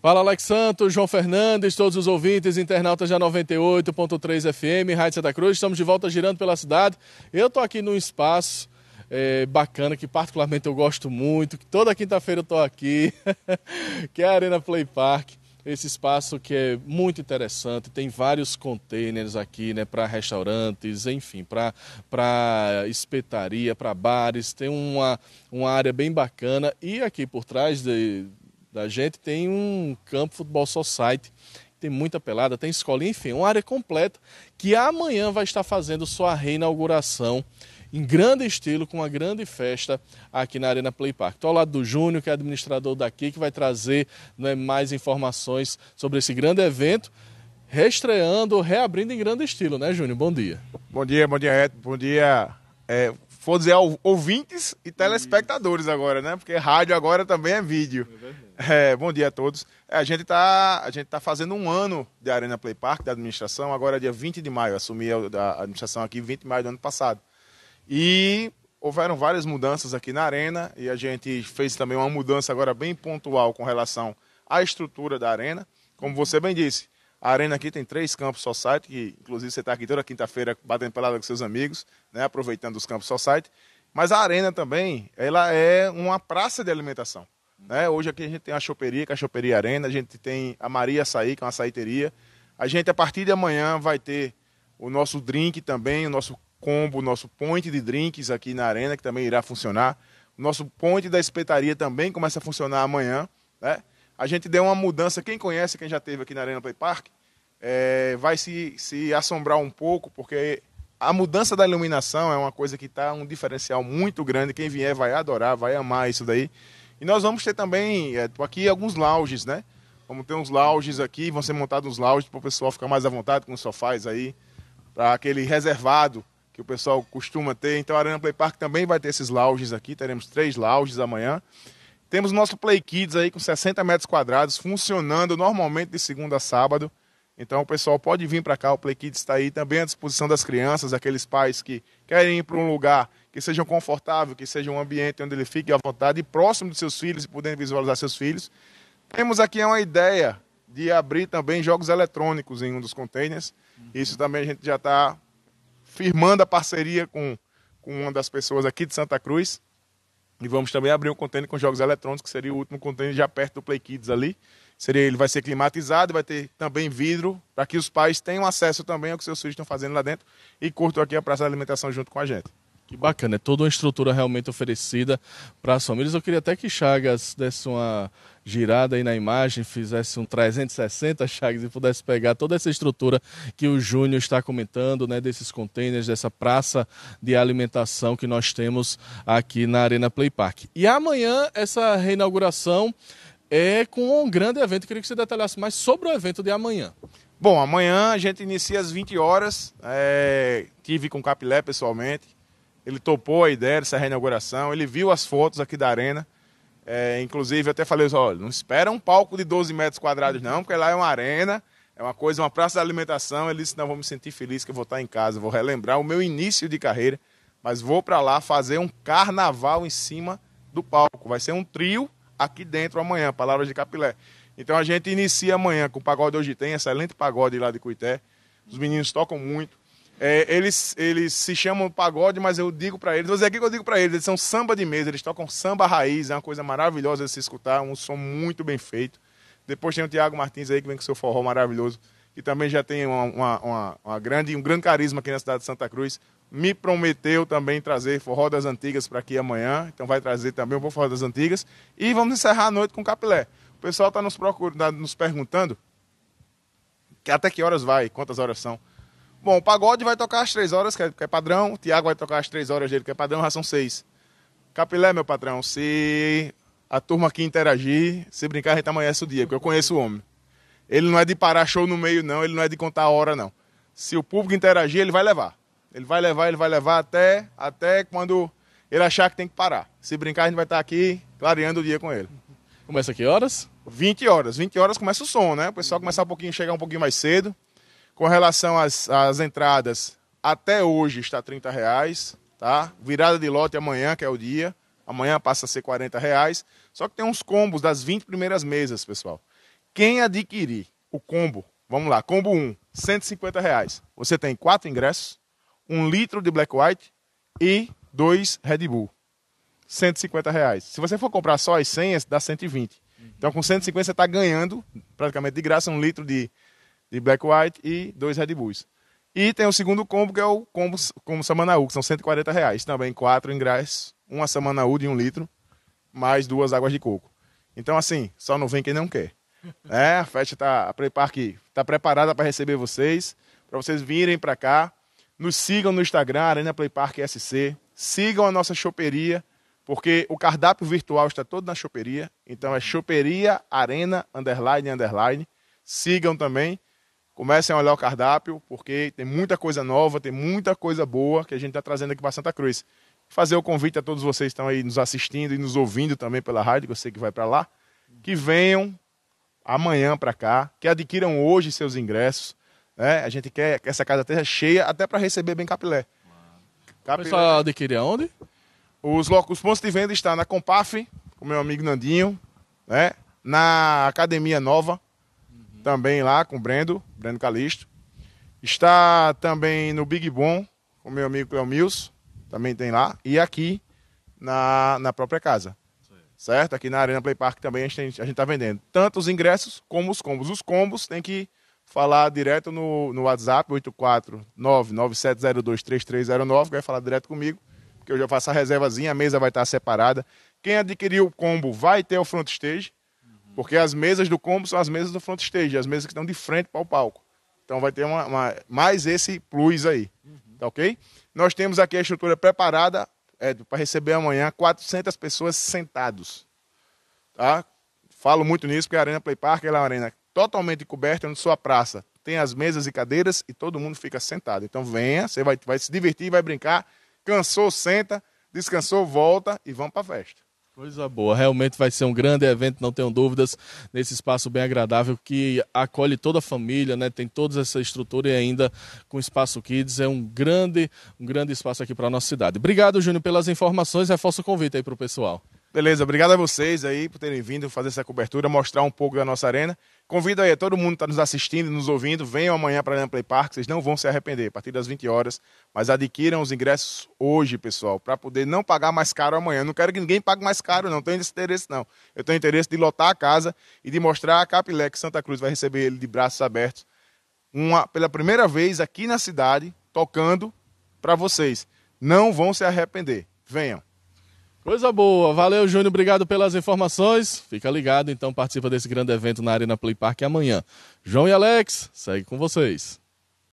Fala Alex Santos, João Fernandes, todos os ouvintes, internautas da 98.3 FM, Rádio Santa Cruz. Estamos de volta girando pela cidade. Eu estou aqui num espaço é, bacana que particularmente eu gosto muito, que toda quinta-feira eu estou aqui, que é a Arena Play Park. Esse espaço que é muito interessante, tem vários containers aqui, né, para restaurantes, enfim, para espetaria, para bares, tem uma, uma área bem bacana. E aqui por trás de, da gente tem um campo futebol society, tem muita pelada, tem escolinha, enfim, uma área completa que amanhã vai estar fazendo sua reinauguração em grande estilo, com uma grande festa aqui na Arena Play Park. Estou ao lado do Júnior, que é administrador daqui, que vai trazer né, mais informações sobre esse grande evento, reestreando, reabrindo em grande estilo, né, Júnior? Bom dia. Bom dia, bom dia, Reto. Bom dia. É, vou dizer ouvintes e telespectadores agora, né? Porque rádio agora também é vídeo. É verdade. É, bom dia a todos. É, a gente está tá fazendo um ano de Arena Play Park, da administração, agora é dia 20 de maio. Assumi a, a administração aqui 20 de maio do ano passado. E houveram várias mudanças aqui na Arena e a gente fez também uma mudança agora bem pontual com relação à estrutura da Arena. Como você bem disse, a Arena aqui tem três campos site, que inclusive você está aqui toda quinta-feira batendo pelada com seus amigos, né, aproveitando os campos site. Mas a Arena também ela é uma praça de alimentação. Né? Hoje aqui a gente tem a Choperia, que é a Choperia Arena, a gente tem a Maria Açaí, que é uma saiteria. A gente, a partir de amanhã, vai ter o nosso drink também, o nosso combo, o nosso point de drinks aqui na arena, que também irá funcionar. O nosso ponte da espetaria também começa a funcionar amanhã. Né? A gente deu uma mudança. Quem conhece, quem já teve aqui na Arena Play Park, é, vai se, se assombrar um pouco, porque a mudança da iluminação é uma coisa que está um diferencial muito grande. Quem vier vai adorar, vai amar isso daí. E nós vamos ter também é, aqui alguns lounges, né? Vamos ter uns lounges aqui, vão ser montados uns lounges para o pessoal ficar mais à vontade com os sofás aí, para aquele reservado que o pessoal costuma ter. Então a Arena Play Park também vai ter esses lounges aqui, teremos três lounges amanhã. Temos nosso Play Kids aí com 60 metros quadrados, funcionando normalmente de segunda a sábado. Então o pessoal pode vir para cá, o Play Kids está aí também à disposição das crianças, aqueles pais que querem ir para um lugar que seja confortável, que seja um ambiente onde ele fique à vontade e próximo dos seus filhos e podendo visualizar seus filhos. Temos aqui uma ideia de abrir também jogos eletrônicos em um dos containers. Uhum. Isso também a gente já está firmando a parceria com, com uma das pessoas aqui de Santa Cruz. E vamos também abrir um container com jogos eletrônicos, que seria o último container já perto do Play Kids ali. Seria, ele vai ser climatizado, vai ter também vidro, para que os pais tenham acesso também ao que seus filhos estão fazendo lá dentro e curtam aqui a praça da alimentação junto com a gente. Que bacana, é toda uma estrutura realmente oferecida para as famílias. Eu queria até que Chagas desse uma girada aí na imagem, fizesse um 360 Chagas e pudesse pegar toda essa estrutura que o Júnior está comentando, né, desses containers, dessa praça de alimentação que nós temos aqui na Arena Play Park. E amanhã essa reinauguração é com um grande evento. Eu queria que você detalhasse mais sobre o evento de amanhã. Bom, amanhã a gente inicia às 20 horas. É, tive com o Capilé pessoalmente ele topou a ideia dessa reinauguração, ele viu as fotos aqui da arena. É, inclusive, até falei, olha, não espera um palco de 12 metros quadrados, não, porque lá é uma arena, é uma coisa, uma praça de alimentação. Ele disse, não, vou me sentir feliz que eu vou estar em casa, vou relembrar o meu início de carreira, mas vou para lá fazer um carnaval em cima do palco. Vai ser um trio aqui dentro amanhã, Palavras de Capilé. Então a gente inicia amanhã com o Pagode Hoje Tem, excelente pagode lá de Cuité. Os meninos tocam muito. É, eles, eles se chamam pagode, mas eu digo para eles, vou dizer aqui que eu digo para eles, eles são samba de mesa, eles tocam samba raiz, é uma coisa maravilhosa de se escutar, um som muito bem feito. Depois tem o Tiago Martins aí que vem com seu forró maravilhoso, que também já tem uma, uma, uma, uma grande, um grande carisma aqui na cidade de Santa Cruz. Me prometeu também trazer forró das antigas para aqui amanhã, então vai trazer também um forró das antigas. E vamos encerrar a noite com Capilé. O pessoal está nos, procurando, tá nos perguntando que até que horas vai, quantas horas são. Bom, o pagode vai tocar às três horas, que é, que é padrão. O Tiago vai tocar às três horas dele, que é padrão, já são seis. Capilé, meu patrão, se a turma aqui interagir, se brincar, a gente amanhece o dia, porque eu conheço o homem. Ele não é de parar show no meio, não, ele não é de contar a hora, não. Se o público interagir, ele vai levar. Ele vai levar, ele vai levar até, até quando ele achar que tem que parar. Se brincar, a gente vai estar aqui clareando o dia com ele. Começa que horas? 20 horas. 20 horas começa o som, né? O pessoal começar um pouquinho, chegar um pouquinho mais cedo. Com relação às, às entradas, até hoje está 30 reais, tá? Virada de lote amanhã, que é o dia. Amanhã passa a ser 40 reais. Só que tem uns combos das 20 primeiras mesas, pessoal. Quem adquirir o combo, vamos lá, combo 1, 150 reais. Você tem quatro ingressos, um litro de Black White e dois Red Bull. 150 reais. Se você for comprar só as senhas, dá 120. Então com 150 você está ganhando, praticamente de graça, um litro de de Black White e dois Red Bulls. E tem o segundo combo, que é o combo, combo Samanaú, que são 140 reais. Também quatro ingressos, uma Samanaú de um litro, mais duas águas de coco. Então, assim, só não vem quem não quer. É, a festa tá, a tá preparada para receber vocês, para vocês virem para cá. Nos sigam no Instagram, Arena Play Park SC. Sigam a nossa choperia, porque o cardápio virtual está todo na choperia. Então é choperia arena underline underline. Sigam também comecem a olhar o cardápio, porque tem muita coisa nova, tem muita coisa boa que a gente está trazendo aqui para Santa Cruz. Fazer o convite a todos vocês que estão aí nos assistindo e nos ouvindo também pela rádio, que eu sei que vai para lá, que venham amanhã para cá, que adquiram hoje seus ingressos. Né? A gente quer que essa casa esteja cheia até para receber bem capilé. capilé. O pessoal adquire aonde? Os, os pontos de venda estão na Compaf, com meu amigo Nandinho, né? na Academia Nova, também lá com o Brendo, Brendo Calisto. Está também no Big Bom, com meu amigo Cleo Mills, também tem lá. E aqui na, na própria casa. Certo? Aqui na Arena Play Park também a gente está vendendo. Tanto os ingressos como os combos. Os combos tem que falar direto no, no WhatsApp, 84997023309, que vai falar direto comigo, que eu já faço a reservazinha, a mesa vai estar separada. Quem adquiriu o combo vai ter o front stage, porque as mesas do combo são as mesas do front stage, as mesas que estão de frente para o palco. Então vai ter uma, uma, mais esse plus aí. Uhum. Tá ok? Nós temos aqui a estrutura preparada é, para receber amanhã 400 pessoas sentados. Tá? Falo muito nisso porque a Arena Play Park é uma arena totalmente coberta na sua praça. Tem as mesas e cadeiras e todo mundo fica sentado. Então venha, você vai, vai se divertir, vai brincar. Cansou, senta. Descansou, volta e vamos para a festa. Coisa boa, realmente vai ser um grande evento, não tenho dúvidas, nesse espaço bem agradável que acolhe toda a família, né? Tem toda essa estrutura e ainda com o espaço Kids, é um grande, um grande espaço aqui para a nossa cidade. Obrigado, Júnior, pelas informações, reforço o convite aí para o pessoal. Beleza, obrigado a vocês aí por terem vindo fazer essa cobertura, mostrar um pouco da nossa arena. Convido aí todo mundo que está nos assistindo, nos ouvindo, venham amanhã para a Play Park, vocês não vão se arrepender, a partir das 20 horas. Mas adquiram os ingressos hoje, pessoal, para poder não pagar mais caro amanhã. não quero que ninguém pague mais caro, não tenho esse interesse, não. Eu tenho interesse de lotar a casa e de mostrar a Capilé que Santa Cruz vai receber ele de braços abertos uma, pela primeira vez aqui na cidade, tocando para vocês. Não vão se arrepender. Venham. Coisa boa, valeu Júnior, obrigado pelas informações. Fica ligado, então participa desse grande evento na Arena Play Park amanhã. João e Alex, segue com vocês.